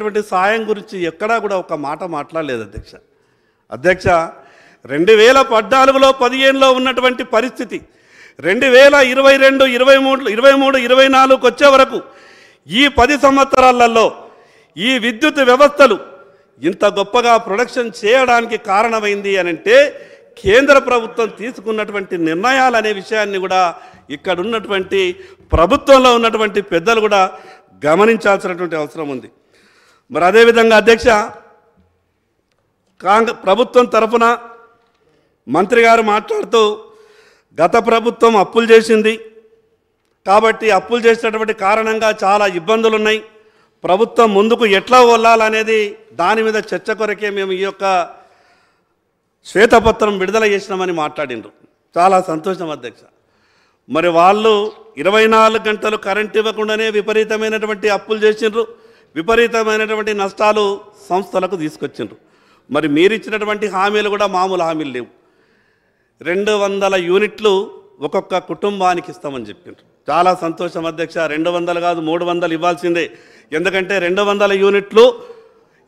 ఇచ్చినటువంటి సాయం గురించి ఎక్కడా కూడా ఒక మాట మాట్లాడలేదు అధ్యక్ష అధ్యక్ష రెండు వేల పద్నాలుగులో పదిహేనులో ఉన్నటువంటి పరిస్థితి రెండు వేల ఇరవై రెండు ఇరవై మూడు ఇరవై మూడు ఇరవై నాలుగుకి వచ్చే వరకు ఈ పది సంవత్సరాలలో ఈ విద్యుత్ వ్యవస్థలు ఇంత గొప్పగా ప్రొడక్షన్ చేయడానికి కారణమైంది అని అంటే కేంద్ర ప్రభుత్వం తీసుకున్నటువంటి నిర్ణయాలు అనే విషయాన్ని కూడా ఇక్కడ ఉన్నటువంటి ప్రభుత్వంలో ఉన్నటువంటి పెద్దలు కూడా గమనించాల్సినటువంటి అవసరం ఉంది మరి అదేవిధంగా అధ్యక్ష కాంగ్రెస్ ప్రభుత్వం తరఫున మంత్రి గారు మాట్లాడుతూ గత ప్రభుత్వం అప్పులు చేసింది కాబట్టి అప్పులు చేసినటువంటి కారణంగా చాలా ఇబ్బందులు ఉన్నాయి ప్రభుత్వం ముందుకు ఎట్లా వెళ్ళాలనేది దాని మీద చర్చ కొరకే మేము ఈ యొక్క శ్వేతపత్రం విడుదల చేసినామని మాట్లాడిండ్రు చాలా సంతోషం అధ్యక్ష మరి వాళ్ళు ఇరవై నాలుగు గంటలు కరెంట్ ఇవ్వకుండానే విపరీతమైనటువంటి అప్పులు చేసిండ్రు విపరీతమైనటువంటి నష్టాలు సంస్థలకు తీసుకొచ్చిండ్రు మరి మీరిచ్చినటువంటి హామీలు కూడా మామూలు హామీలు లేవు రెండు వందల యూనిట్లు ఒక్కొక్క కుటుంబానికి ఇస్తామని చెప్పిండ్రు చాలా సంతోషం అధ్యక్ష రెండు వందలు కాదు మూడు వందలు ఇవ్వాల్సిందే ఎందుకంటే రెండు వందల యూనిట్లు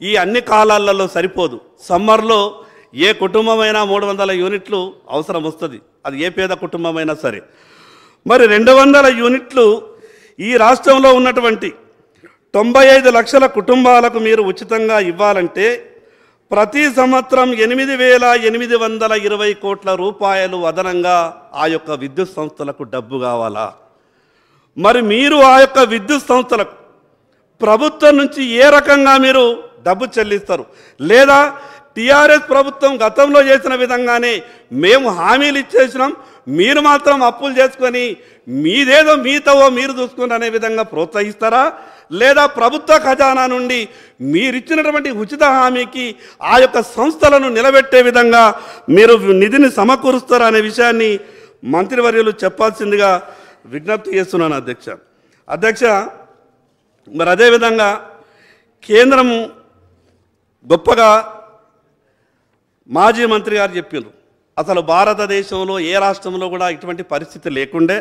ఈ అన్ని కాలాలలో సరిపోదు సమ్మర్లో ఏ కుటుంబమైనా మూడు వందల యూనిట్లు అవసరం వస్తుంది అది ఏ పేద కుటుంబమైనా సరే మరి రెండు వందల యూనిట్లు ఈ రాష్ట్రంలో ఉన్నటువంటి తొంభై ఐదు లక్షల కుటుంబాలకు మీరు ఉచితంగా ఇవ్వాలంటే ప్రతి సంవత్సరం ఎనిమిది వేల ఎనిమిది వందల ఇరవై కోట్ల రూపాయలు అదనంగా ఆ యొక్క విద్యుత్ సంస్థలకు డబ్బు కావాలా మరి మీరు ఆ యొక్క విద్యుత్ సంస్థలకు ప్రభుత్వం నుంచి ఏ రకంగా మీరు డబ్బు చెల్లిస్తారు లేదా టీఆర్ఎస్ ప్రభుత్వం గతంలో చేసిన విధంగానే మేము హామీలు ఇచ్చేసినాం మీరు మాత్రం అప్పులు చేసుకొని మీదేదో మీతో మీరు చూసుకుని అనే విధంగా ప్రోత్సహిస్తారా లేదా ప్రభుత్వ ఖజానా నుండి మీరిచ్చినటువంటి ఉచిత హామీకి ఆ యొక్క సంస్థలను నిలబెట్టే విధంగా మీరు నిధిని సమకూరుస్తారా అనే విషయాన్ని మంత్రివర్యులు చెప్పాల్సిందిగా విజ్ఞప్తి చేస్తున్నాను అధ్యక్ష అధ్యక్ష మరి అదేవిధంగా కేంద్రం గొప్పగా మాజీ మంత్రి గారు చెప్పారు అసలు భారతదేశంలో ఏ రాష్ట్రంలో కూడా ఇటువంటి పరిస్థితి లేకుండే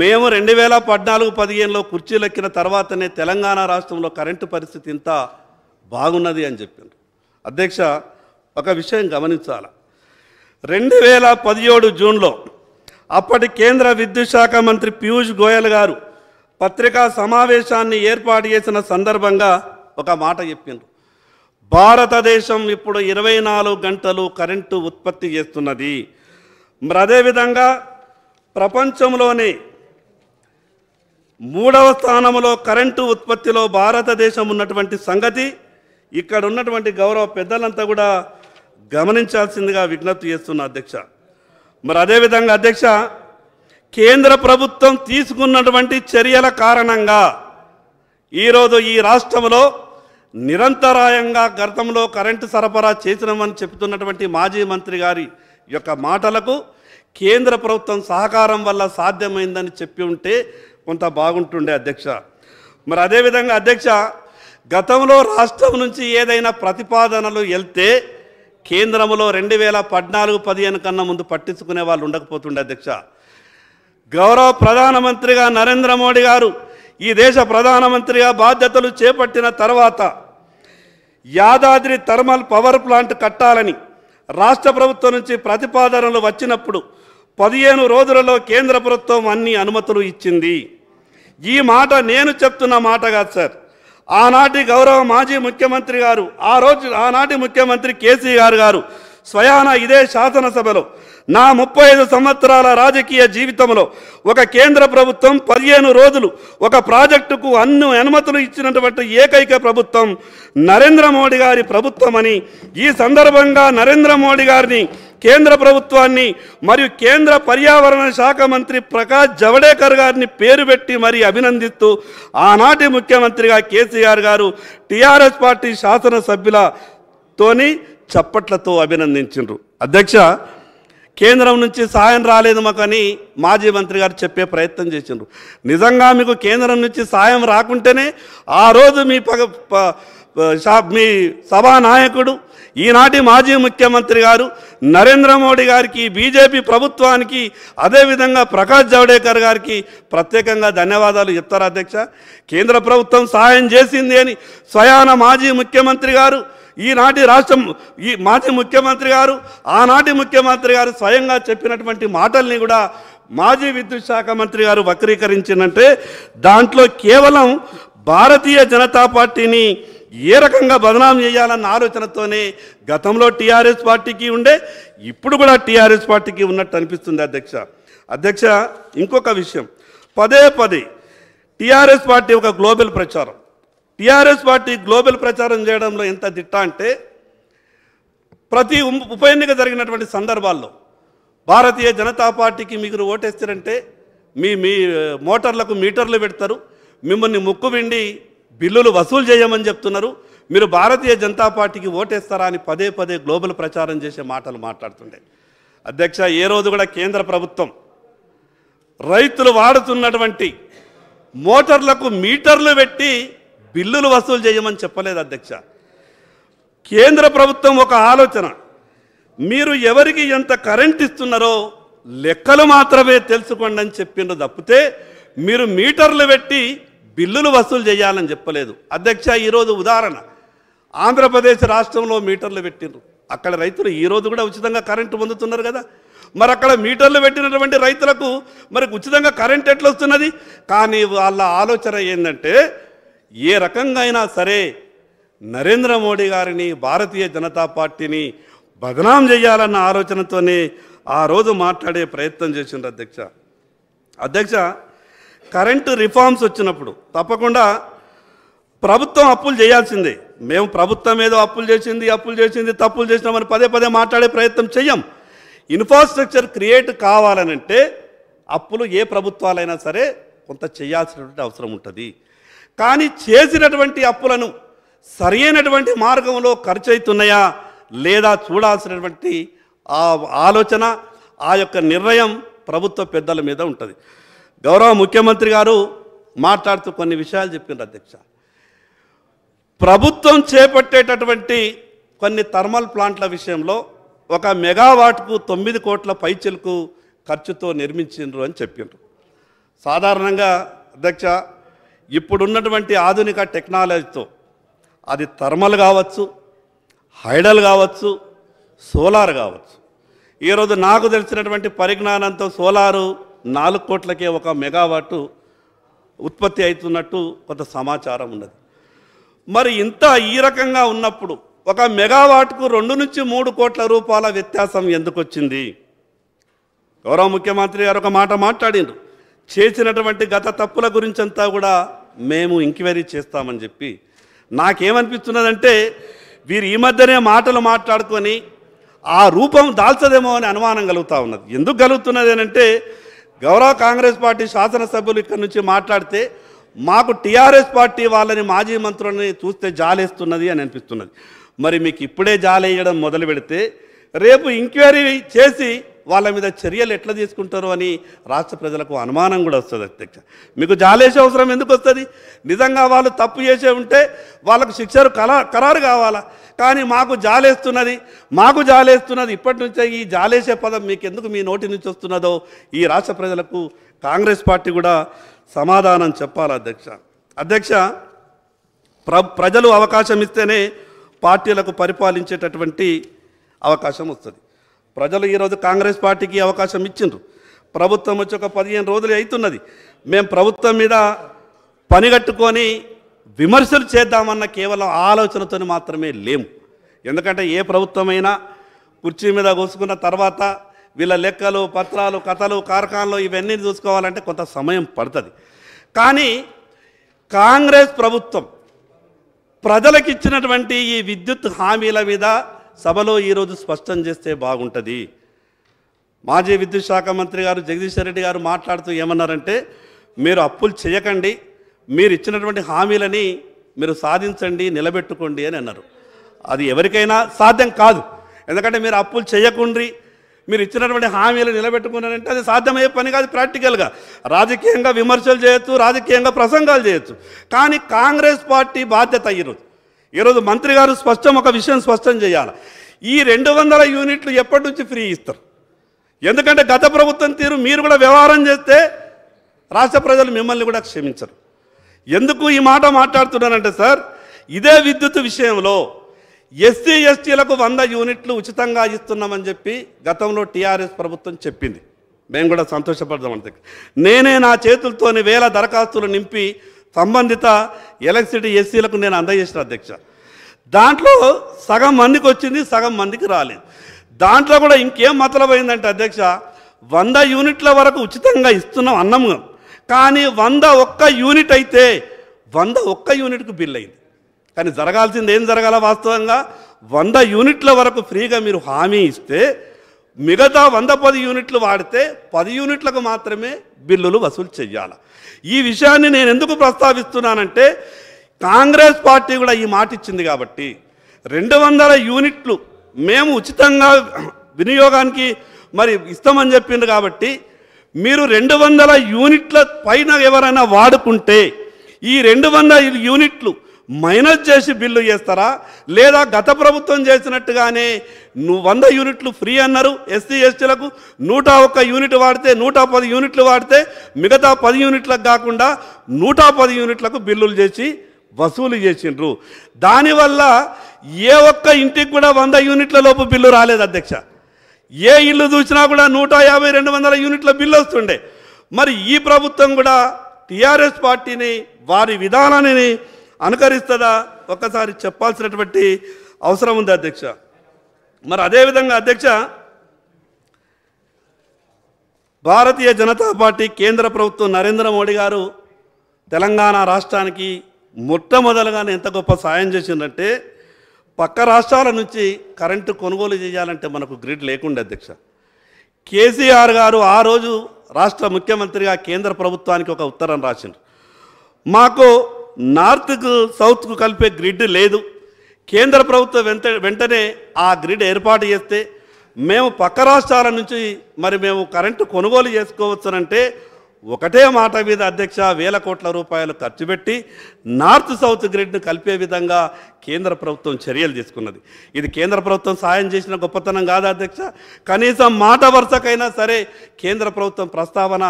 మేము రెండు వేల పద్నాలుగు పదిహేనులో కుర్చీలెక్కిన తర్వాతనే తెలంగాణ రాష్ట్రంలో కరెంటు పరిస్థితి ఇంత బాగున్నది అని చెప్పారు అధ్యక్ష ఒక విషయం గమనించాల రెండు వేల పదిహేడు జూన్లో అప్పటి కేంద్ర విద్యుత్ శాఖ మంత్రి పీయూష్ గోయల్ గారు పత్రికా సమావేశాన్ని ఏర్పాటు చేసిన సందర్భంగా ఒక మాట చెప్పిండ్రు భారతదేశం ఇప్పుడు ఇరవై నాలుగు గంటలు కరెంటు ఉత్పత్తి చేస్తున్నది మరి అదేవిధంగా ప్రపంచంలోనే మూడవ స్థానంలో కరెంటు ఉత్పత్తిలో భారతదేశం ఉన్నటువంటి సంగతి ఇక్కడ ఉన్నటువంటి గౌరవ పెద్దలంతా కూడా గమనించాల్సిందిగా విజ్ఞప్తి చేస్తున్న అధ్యక్ష మరి అదేవిధంగా అధ్యక్ష కేంద్ర ప్రభుత్వం తీసుకున్నటువంటి చర్యల కారణంగా ఈరోజు ఈ రాష్ట్రంలో నిరంతరాయంగా గతంలో కరెంటు సరఫరా చేసినామని చెబుతున్నటువంటి మాజీ మంత్రి గారి యొక్క మాటలకు కేంద్ర ప్రభుత్వం సహకారం వల్ల సాధ్యమైందని చెప్పి ఉంటే కొంత బాగుంటుండే అధ్యక్ష మరి అదేవిధంగా అధ్యక్ష గతంలో రాష్ట్రం నుంచి ఏదైనా ప్రతిపాదనలు వెళ్తే కేంద్రంలో రెండు వేల పద్నాలుగు పదిహేను కన్నా ముందు పట్టించుకునే వాళ్ళు ఉండకపోతుండే అధ్యక్ష గౌరవ ప్రధానమంత్రిగా నరేంద్ర మోడీ గారు ఈ దేశ ప్రధానమంత్రిగా బాధ్యతలు చేపట్టిన తర్వాత యాదాద్రి థర్మల్ పవర్ ప్లాంట్ కట్టాలని రాష్ట్ర ప్రభుత్వం నుంచి ప్రతిపాదనలు వచ్చినప్పుడు పదిహేను రోజులలో కేంద్ర ప్రభుత్వం అన్ని అనుమతులు ఇచ్చింది ఈ మాట నేను చెప్తున్న మాట కాదు సార్ ఆనాటి గౌరవ మాజీ ముఖ్యమంత్రి గారు ఆ రోజు ఆనాటి ముఖ్యమంత్రి కేసీఆర్ గారు స్వయాన ఇదే శాసనసభలో నా ముప్పై ఐదు సంవత్సరాల రాజకీయ జీవితంలో ఒక కేంద్ర ప్రభుత్వం పదిహేను రోజులు ఒక ప్రాజెక్టుకు అన్ని అనుమతులు ఇచ్చినటువంటి ఏకైక ప్రభుత్వం నరేంద్ర మోడీ గారి ప్రభుత్వం అని ఈ సందర్భంగా నరేంద్ర మోడీ గారిని కేంద్ర ప్రభుత్వాన్ని మరియు కేంద్ర పర్యావరణ శాఖ మంత్రి ప్రకాష్ జవడేకర్ గారిని పేరు పెట్టి మరీ అభినందిస్తూ ఆనాటి ముఖ్యమంత్రిగా కేసీఆర్ గారు టీఆర్ఎస్ పార్టీ శాసనసభ్యులతోని చప్పట్లతో అభినందించారు అధ్యక్ష కేంద్రం నుంచి సాయం రాలేదు మాకు అని మాజీ మంత్రి గారు చెప్పే ప్రయత్నం చేసిండ్రు నిజంగా మీకు కేంద్రం నుంచి సాయం రాకుంటేనే ఆ రోజు మీ పగ మీ సభా నాయకుడు ఈనాటి మాజీ ముఖ్యమంత్రి గారు నరేంద్ర మోడీ గారికి బీజేపీ ప్రభుత్వానికి అదేవిధంగా ప్రకాష్ జవడేకర్ గారికి ప్రత్యేకంగా ధన్యవాదాలు చెప్తారు అధ్యక్ష కేంద్ర ప్రభుత్వం సహాయం చేసింది అని స్వయాన మాజీ ముఖ్యమంత్రి గారు ఈనాటి రాష్ట్రం ఈ మాజీ ముఖ్యమంత్రి గారు ఆనాటి ముఖ్యమంత్రి గారు స్వయంగా చెప్పినటువంటి మాటల్ని కూడా మాజీ విద్యుత్ శాఖ మంత్రి గారు వక్రీకరించినంటే దాంట్లో కేవలం భారతీయ జనతా పార్టీని ఏ రకంగా బదనాం చేయాలన్న ఆలోచనతోనే గతంలో టీఆర్ఎస్ పార్టీకి ఉండే ఇప్పుడు కూడా టీఆర్ఎస్ పార్టీకి ఉన్నట్టు అనిపిస్తుంది అధ్యక్ష అధ్యక్ష ఇంకొక విషయం పదే పదే టీఆర్ఎస్ పార్టీ ఒక గ్లోబల్ ప్రచారం టీఆర్ఎస్ పార్టీ గ్లోబల్ ప్రచారం చేయడంలో ఎంత దిట్ట అంటే ప్రతి ఉప ఎన్నిక జరిగినటువంటి సందర్భాల్లో భారతీయ జనతా పార్టీకి మీరు ఓటేస్తారంటే మీ మీ మోటార్లకు మీటర్లు పెడతారు మిమ్మల్ని ముక్కు విండి బిల్లులు వసూలు చేయమని చెప్తున్నారు మీరు భారతీయ జనతా పార్టీకి ఓటేస్తారా అని పదే పదే గ్లోబల్ ప్రచారం చేసే మాటలు మాట్లాడుతుండే అధ్యక్ష ఏ రోజు కూడా కేంద్ర ప్రభుత్వం రైతులు వాడుతున్నటువంటి మోటార్లకు మీటర్లు పెట్టి బిల్లులు వసూలు చేయమని చెప్పలేదు అధ్యక్ష కేంద్ర ప్రభుత్వం ఒక ఆలోచన మీరు ఎవరికి ఎంత కరెంట్ ఇస్తున్నారో లెక్కలు మాత్రమే తెలుసుకోండి అని చెప్పిండ్రు తప్పితే మీరు మీటర్లు పెట్టి బిల్లులు వసూలు చేయాలని చెప్పలేదు అధ్యక్ష ఈరోజు ఉదాహరణ ఆంధ్రప్రదేశ్ రాష్ట్రంలో మీటర్లు పెట్టిండ్రు అక్కడ రైతులు ఈరోజు కూడా ఉచితంగా కరెంటు పొందుతున్నారు కదా మరి అక్కడ మీటర్లు పెట్టినటువంటి రైతులకు మరి ఉచితంగా కరెంట్ ఎట్లా వస్తున్నది కానీ వాళ్ళ ఆలోచన ఏంటంటే ఏ రకంగా అయినా సరే నరేంద్ర మోడీ గారిని భారతీయ జనతా పార్టీని బదనాం చేయాలన్న ఆలోచనతోనే ఆ రోజు మాట్లాడే ప్రయత్నం చేసిండ్రు అధ్యక్ష అధ్యక్ష కరెంటు రిఫార్మ్స్ వచ్చినప్పుడు తప్పకుండా ప్రభుత్వం అప్పులు చేయాల్సిందే మేము ప్రభుత్వం ఏదో అప్పులు చేసింది అప్పులు చేసింది తప్పులు చేసినామని పదే పదే మాట్లాడే ప్రయత్నం చెయ్యం ఇన్ఫ్రాస్ట్రక్చర్ క్రియేట్ కావాలనంటే అప్పులు ఏ ప్రభుత్వాలైనా సరే కొంత చేయాల్సినటువంటి అవసరం ఉంటుంది కానీ చేసినటువంటి అప్పులను సరైనటువంటి మార్గంలో ఖర్చు అవుతున్నాయా లేదా చూడాల్సినటువంటి ఆ ఆలోచన ఆ యొక్క నిర్ణయం ప్రభుత్వ పెద్దల మీద ఉంటుంది గౌరవ ముఖ్యమంత్రి గారు మాట్లాడుతూ కొన్ని విషయాలు చెప్పినారు అధ్యక్ష ప్రభుత్వం చేపట్టేటటువంటి కొన్ని థర్మల్ ప్లాంట్ల విషయంలో ఒక మెగావాట్కు తొమ్మిది కోట్ల పైచెలకు ఖర్చుతో నిర్మించిండ్రు అని చెప్పిండ్రు సాధారణంగా అధ్యక్ష ఇప్పుడున్నటువంటి ఆధునిక టెక్నాలజీతో అది థర్మల్ కావచ్చు హైడల్ కావచ్చు సోలార్ కావచ్చు ఈరోజు నాకు తెలిసినటువంటి పరిజ్ఞానంతో సోలారు నాలుగు కోట్లకే ఒక మెగావాటు ఉత్పత్తి అవుతున్నట్టు కొంత సమాచారం ఉన్నది మరి ఇంత ఈ రకంగా ఉన్నప్పుడు ఒక మెగావాట్కు రెండు నుంచి మూడు కోట్ల రూపాయల వ్యత్యాసం ఎందుకు వచ్చింది గౌరవ ముఖ్యమంత్రి గారు ఒక మాట మాట్లాడిండ్రు చేసినటువంటి గత తప్పుల గురించి అంతా కూడా మేము ఎంక్వైరీ చేస్తామని చెప్పి నాకేమనిపిస్తున్నదంటే వీరు ఈ మధ్యనే మాటలు మాట్లాడుకొని ఆ రూపం దాల్చదేమో అని అనుమానం కలుగుతూ ఉన్నది ఎందుకు కలుగుతున్నది అంటే గౌరవ కాంగ్రెస్ పార్టీ శాసనసభ్యులు ఇక్కడి నుంచి మాట్లాడితే మాకు టీఆర్ఎస్ పార్టీ వాళ్ళని మాజీ మంత్రులని చూస్తే జాలేస్తున్నది అని అనిపిస్తున్నది మరి మీకు ఇప్పుడే జాలేయడం మొదలు పెడితే రేపు ఇంక్వైరీ చేసి వాళ్ళ మీద చర్యలు ఎట్లా తీసుకుంటారు అని రాష్ట్ర ప్రజలకు అనుమానం కూడా వస్తుంది అధ్యక్ష మీకు జాలేసే అవసరం ఎందుకు వస్తుంది నిజంగా వాళ్ళు తప్పు చేసే ఉంటే వాళ్ళకు శిక్షలు కలా ఖరారు కావాలా కానీ మాకు జాలేస్తున్నది మాకు జాలేస్తున్నది ఇప్పటి నుంచే ఈ జాలేసే పదం మీకు ఎందుకు మీ నోటి నుంచి వస్తున్నదో ఈ రాష్ట్ర ప్రజలకు కాంగ్రెస్ పార్టీ కూడా సమాధానం చెప్పాలి అధ్యక్ష అధ్యక్ష ప్ర ప్రజలు అవకాశం ఇస్తేనే పార్టీలకు పరిపాలించేటటువంటి అవకాశం వస్తుంది ప్రజలు ఈరోజు కాంగ్రెస్ పార్టీకి అవకాశం ఇచ్చిండ్రు ప్రభుత్వం వచ్చి ఒక పదిహేను రోజులు అవుతున్నది మేము ప్రభుత్వం మీద పనిగట్టుకొని విమర్శలు చేద్దామన్న కేవలం ఆలోచనతో మాత్రమే లేము ఎందుకంటే ఏ ప్రభుత్వమైనా కుర్చీ మీద కూసుకున్న తర్వాత వీళ్ళ లెక్కలు పత్రాలు కథలు కారకాలు ఇవన్నీ చూసుకోవాలంటే కొంత సమయం పడుతుంది కానీ కాంగ్రెస్ ప్రభుత్వం ప్రజలకు ఇచ్చినటువంటి ఈ విద్యుత్ హామీల మీద సభలో ఈరోజు స్పష్టం చేస్తే బాగుంటుంది మాజీ విద్యుత్ శాఖ మంత్రి గారు జగదీశ్వర రెడ్డి గారు మాట్లాడుతూ ఏమన్నారంటే మీరు అప్పులు చేయకండి మీరు ఇచ్చినటువంటి హామీలని మీరు సాధించండి నిలబెట్టుకోండి అని అన్నారు అది ఎవరికైనా సాధ్యం కాదు ఎందుకంటే మీరు అప్పులు చేయకుండ్రి మీరు ఇచ్చినటువంటి హామీలు నిలబెట్టుకున్నారంటే అది సాధ్యమయ్యే పని కాదు ప్రాక్టికల్గా రాజకీయంగా విమర్శలు చేయొచ్చు రాజకీయంగా ప్రసంగాలు చేయొచ్చు కానీ కాంగ్రెస్ పార్టీ బాధ్యత ఈరోజు ఈరోజు మంత్రి గారు స్పష్టం ఒక విషయం స్పష్టం చేయాలి ఈ రెండు వందల యూనిట్లు ఎప్పటి నుంచి ఫ్రీ ఇస్తారు ఎందుకంటే గత ప్రభుత్వం తీరు మీరు కూడా వ్యవహారం చేస్తే రాష్ట్ర ప్రజలు మిమ్మల్ని కూడా క్షమించరు ఎందుకు ఈ మాట మాట్లాడుతున్నానంటే సార్ ఇదే విద్యుత్ విషయంలో ఎస్సీ ఎస్టీలకు వంద యూనిట్లు ఉచితంగా ఇస్తున్నామని చెప్పి గతంలో టీఆర్ఎస్ ప్రభుత్వం చెప్పింది మేము కూడా సంతోషపడదాం అంతే నేనే నా చేతులతోని వేల దరఖాస్తులు నింపి సంబంధిత ఎలక్ట్రిసిటీ ఎస్సీలకు నేను అందజేసిన అధ్యక్ష దాంట్లో సగం మందికి వచ్చింది సగం మందికి రాలేదు దాంట్లో కూడా ఇంకేం మతలమైందంటే అధ్యక్ష వంద యూనిట్ల వరకు ఉచితంగా ఇస్తున్నాం అన్నము కానీ వంద ఒక్క యూనిట్ అయితే వంద ఒక్క యూనిట్కు బిల్ అయింది కానీ జరగాల్సింది ఏం జరగాల వాస్తవంగా వంద యూనిట్ల వరకు ఫ్రీగా మీరు హామీ ఇస్తే మిగతా వంద పది యూనిట్లు వాడితే పది యూనిట్లకు మాత్రమే బిల్లులు వసూలు చేయాలి ఈ విషయాన్ని నేను ఎందుకు ప్రస్తావిస్తున్నానంటే కాంగ్రెస్ పార్టీ కూడా ఈ మాట ఇచ్చింది కాబట్టి రెండు వందల యూనిట్లు మేము ఉచితంగా వినియోగానికి మరి ఇస్తామని చెప్పింది కాబట్టి మీరు రెండు వందల యూనిట్ల పైన ఎవరైనా వాడుకుంటే ఈ రెండు వందల యూనిట్లు మైనస్ చేసి బిల్లు చేస్తారా లేదా గత ప్రభుత్వం చేసినట్టుగానే నువ్వు వంద యూనిట్లు ఫ్రీ అన్నారు ఎస్సీ ఎస్టీలకు నూట ఒక్క యూనిట్ వాడితే నూట పది యూనిట్లు వాడితే మిగతా పది యూనిట్లకు కాకుండా నూట పది యూనిట్లకు బిల్లులు చేసి వసూలు చేసిండ్రు దానివల్ల ఏ ఒక్క ఇంటికి కూడా వంద యూనిట్ల లోపు బిల్లు రాలేదు అధ్యక్ష ఏ ఇల్లు చూసినా కూడా నూట యాభై రెండు వందల యూనిట్ల బిల్లు వస్తుండే మరి ఈ ప్రభుత్వం కూడా టీఆర్ఎస్ పార్టీని వారి విధానాన్ని అనుకరిస్తుందా ఒక్కసారి చెప్పాల్సినటువంటి అవసరం ఉంది అధ్యక్ష మరి అదేవిధంగా అధ్యక్ష భారతీయ జనతా పార్టీ కేంద్ర ప్రభుత్వం నరేంద్ర మోడీ గారు తెలంగాణ రాష్ట్రానికి మొట్టమొదలుగా ఎంత గొప్ప సాయం చేసిందంటే పక్క రాష్ట్రాల నుంచి కరెంటు కొనుగోలు చేయాలంటే మనకు గ్రిడ్ లేకుండా అధ్యక్ష కేసీఆర్ గారు ఆ రోజు రాష్ట్ర ముఖ్యమంత్రిగా కేంద్ర ప్రభుత్వానికి ఒక ఉత్తరం రాసిండు మాకు నార్త్కు సౌత్కు కలిపే గ్రిడ్ లేదు కేంద్ర ప్రభుత్వం వెంట వెంటనే ఆ గ్రిడ్ ఏర్పాటు చేస్తే మేము పక్క రాష్ట్రాల నుంచి మరి మేము కరెంటు కొనుగోలు చేసుకోవచ్చునంటే ఒకటే మాట మీద అధ్యక్ష వేల కోట్ల రూపాయలు ఖర్చు పెట్టి నార్త్ సౌత్ గ్రిడ్ను కలిపే విధంగా కేంద్ర ప్రభుత్వం చర్యలు తీసుకున్నది ఇది కేంద్ర ప్రభుత్వం సాయం చేసిన గొప్పతనం కాదా అధ్యక్ష కనీసం మాట వరుసకైనా సరే కేంద్ర ప్రభుత్వం ప్రస్తావన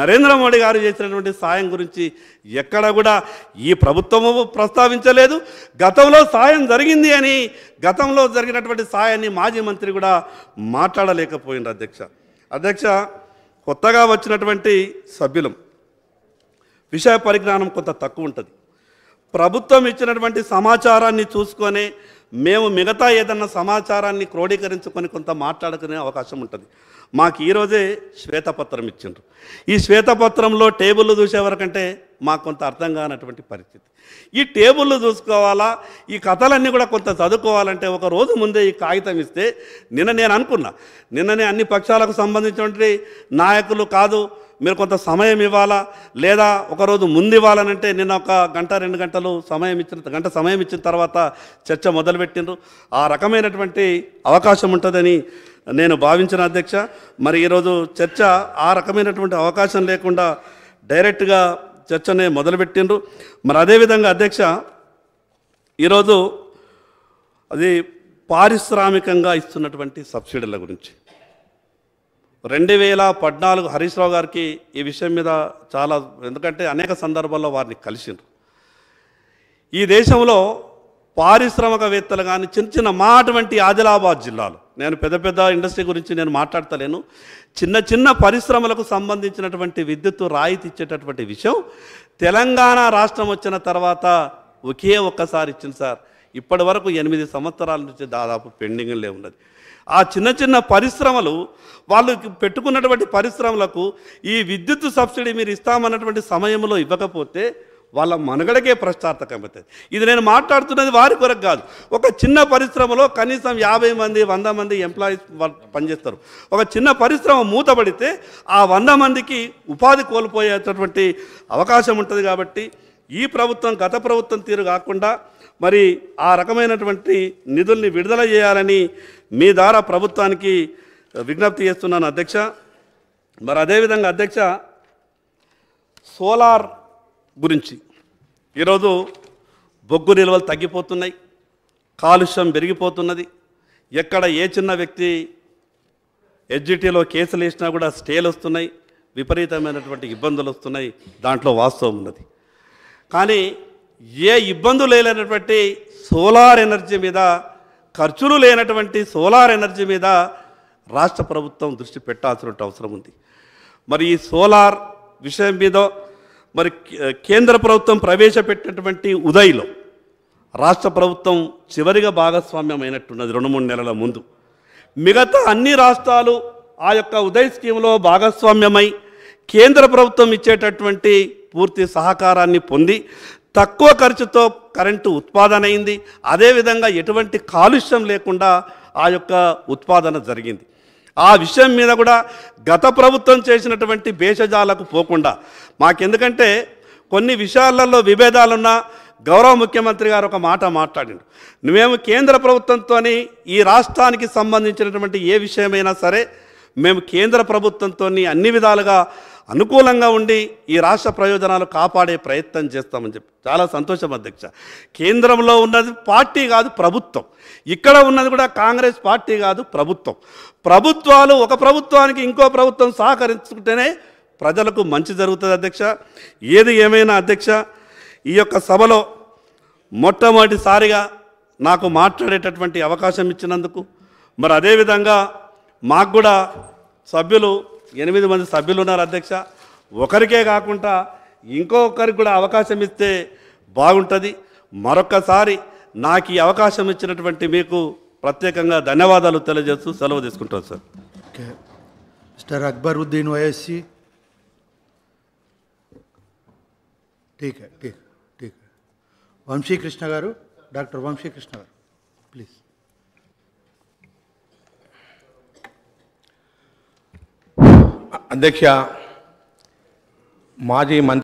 నరేంద్ర మోడీ గారు చేసినటువంటి సాయం గురించి ఎక్కడ కూడా ఈ ప్రభుత్వము ప్రస్తావించలేదు గతంలో సాయం జరిగింది అని గతంలో జరిగినటువంటి సాయాన్ని మాజీ మంత్రి కూడా మాట్లాడలేకపోయింది అధ్యక్ష అధ్యక్ష కొత్తగా వచ్చినటువంటి సభ్యులం విషయ పరిజ్ఞానం కొంత తక్కువ ఉంటుంది ప్రభుత్వం ఇచ్చినటువంటి సమాచారాన్ని చూసుకొని మేము మిగతా ఏదన్నా సమాచారాన్ని క్రోడీకరించుకొని కొంత మాట్లాడుకునే అవకాశం ఉంటుంది మాకు ఈరోజే శ్వేతపత్రం ఇచ్చిండ్రు ఈ శ్వేతపత్రంలో టేబుల్లు చూసేవరకంటే మాకు కొంత అర్థం కానటువంటి పరిస్థితి ఈ టేబుల్లు చూసుకోవాలా ఈ కథలన్నీ కూడా కొంత చదువుకోవాలంటే ఒక రోజు ముందే ఈ కాగితం ఇస్తే నిన్న నేను అనుకున్నా నిన్ననే అన్ని పక్షాలకు సంబంధించినటువంటి నాయకులు కాదు మీరు కొంత సమయం ఇవ్వాలా లేదా ఒకరోజు ముందు ఇవ్వాలనంటే నిన్న ఒక గంట రెండు గంటలు సమయం ఇచ్చిన గంట సమయం ఇచ్చిన తర్వాత చర్చ మొదలుపెట్టిండ్రు ఆ రకమైనటువంటి అవకాశం ఉంటుందని నేను భావించిన అధ్యక్ష మరి ఈరోజు చర్చ ఆ రకమైనటువంటి అవకాశం లేకుండా డైరెక్ట్గా చర్చనే మొదలుపెట్టిండ్రు మరి అదేవిధంగా అధ్యక్ష ఈరోజు అది పారిశ్రామికంగా ఇస్తున్నటువంటి సబ్సిడీల గురించి రెండు వేల పద్నాలుగు హరీష్ రావు గారికి ఈ విషయం మీద చాలా ఎందుకంటే అనేక సందర్భాల్లో వారిని కలిసిండ్రు ఈ దేశంలో పారిశ్రామికవేత్తలు కానీ చిన్న చిన్న మా అటువంటి ఆదిలాబాద్ జిల్లాలో నేను పెద్ద పెద్ద ఇండస్ట్రీ గురించి నేను మాట్లాడతలేను చిన్న చిన్న పరిశ్రమలకు సంబంధించినటువంటి విద్యుత్తు రాయితీ ఇచ్చేటటువంటి విషయం తెలంగాణ రాష్ట్రం వచ్చిన తర్వాత ఒకే ఒక్కసారి ఇచ్చింది సార్ ఇప్పటి వరకు ఎనిమిది సంవత్సరాల నుంచి దాదాపు పెండింగ్లే ఉన్నది ఆ చిన్న చిన్న పరిశ్రమలు వాళ్ళు పెట్టుకున్నటువంటి పరిశ్రమలకు ఈ విద్యుత్ సబ్సిడీ మీరు ఇస్తామన్నటువంటి సమయంలో ఇవ్వకపోతే వాళ్ళ మనుగడకే ప్రశ్నార్థకమవుతుంది ఇది నేను మాట్లాడుతున్నది వారి కొరకు కాదు ఒక చిన్న పరిశ్రమలో కనీసం యాభై మంది వంద మంది ఎంప్లాయీస్ పనిచేస్తారు ఒక చిన్న పరిశ్రమ మూతబడితే ఆ వంద మందికి ఉపాధి కోల్పోయేటటువంటి అవకాశం ఉంటుంది కాబట్టి ఈ ప్రభుత్వం గత ప్రభుత్వం తీరు కాకుండా మరి ఆ రకమైనటువంటి నిధుల్ని విడుదల చేయాలని మీ ద్వారా ప్రభుత్వానికి విజ్ఞప్తి చేస్తున్నాను అధ్యక్ష మరి అదేవిధంగా అధ్యక్ష సోలార్ గురించి ఈరోజు బొగ్గు నిల్వలు తగ్గిపోతున్నాయి కాలుష్యం పెరిగిపోతున్నది ఎక్కడ ఏ చిన్న వ్యక్తి ఎస్జిటీలో కేసులు వేసినా కూడా స్టేలు వస్తున్నాయి విపరీతమైనటువంటి ఇబ్బందులు వస్తున్నాయి దాంట్లో వాస్తవం ఉన్నది కానీ ఏ ఇబ్బందులు లేనటువంటి సోలార్ ఎనర్జీ మీద ఖర్చులు లేనటువంటి సోలార్ ఎనర్జీ మీద రాష్ట్ర ప్రభుత్వం దృష్టి పెట్టాల్సిన అవసరం ఉంది మరి ఈ సోలార్ విషయం మీద మరి కేంద్ర ప్రభుత్వం ప్రవేశపెట్టినటువంటి ఉదయ్లో రాష్ట్ర ప్రభుత్వం చివరిగా భాగస్వామ్యం అయినట్టున్నది రెండు మూడు నెలల ముందు మిగతా అన్ని రాష్ట్రాలు ఆ యొక్క ఉదయ్ స్కీమ్లో భాగస్వామ్యమై కేంద్ర ప్రభుత్వం ఇచ్చేటటువంటి పూర్తి సహకారాన్ని పొంది తక్కువ ఖర్చుతో కరెంటు ఉత్పాదన అయింది అదేవిధంగా ఎటువంటి కాలుష్యం లేకుండా ఆ యొక్క ఉత్పాదన జరిగింది ఆ విషయం మీద కూడా గత ప్రభుత్వం చేసినటువంటి భేషజాలకు పోకుండా మాకెందుకంటే కొన్ని విషయాలలో విభేదాలున్నా గౌరవ ముఖ్యమంత్రి గారు ఒక మాట మాట్లాడిండు మేము కేంద్ర ప్రభుత్వంతో ఈ రాష్ట్రానికి సంబంధించినటువంటి ఏ విషయమైనా సరే మేము కేంద్ర ప్రభుత్వంతో అన్ని విధాలుగా అనుకూలంగా ఉండి ఈ రాష్ట్ర ప్రయోజనాలు కాపాడే ప్రయత్నం చేస్తామని చెప్పి చాలా సంతోషం అధ్యక్ష కేంద్రంలో ఉన్నది పార్టీ కాదు ప్రభుత్వం ఇక్కడ ఉన్నది కూడా కాంగ్రెస్ పార్టీ కాదు ప్రభుత్వం ప్రభుత్వాలు ఒక ప్రభుత్వానికి ఇంకో ప్రభుత్వం సహకరించుకుంటేనే ప్రజలకు మంచి జరుగుతుంది అధ్యక్ష ఏది ఏమైనా అధ్యక్ష ఈ యొక్క సభలో మొట్టమొదటిసారిగా నాకు మాట్లాడేటటువంటి అవకాశం ఇచ్చినందుకు మరి అదేవిధంగా మాకు కూడా సభ్యులు ఎనిమిది మంది సభ్యులు ఉన్నారు అధ్యక్ష ఒకరికే కాకుండా ఇంకొకరికి కూడా అవకాశం ఇస్తే బాగుంటుంది మరొకసారి నాకు ఈ అవకాశం ఇచ్చినటువంటి మీకు ప్రత్యేకంగా ధన్యవాదాలు తెలియజేస్తూ సెలవు తీసుకుంటాం సార్ ఓకే మిస్టర్ అక్బరుద్దీన్ వైఎస్సి ఠీక్ ఠీక్ ఠీక్ వంశీకృష్ణ గారు డాక్టర్ వంశీకృష్ణ గారు అధ్యక్ష మాజీ మంత్రి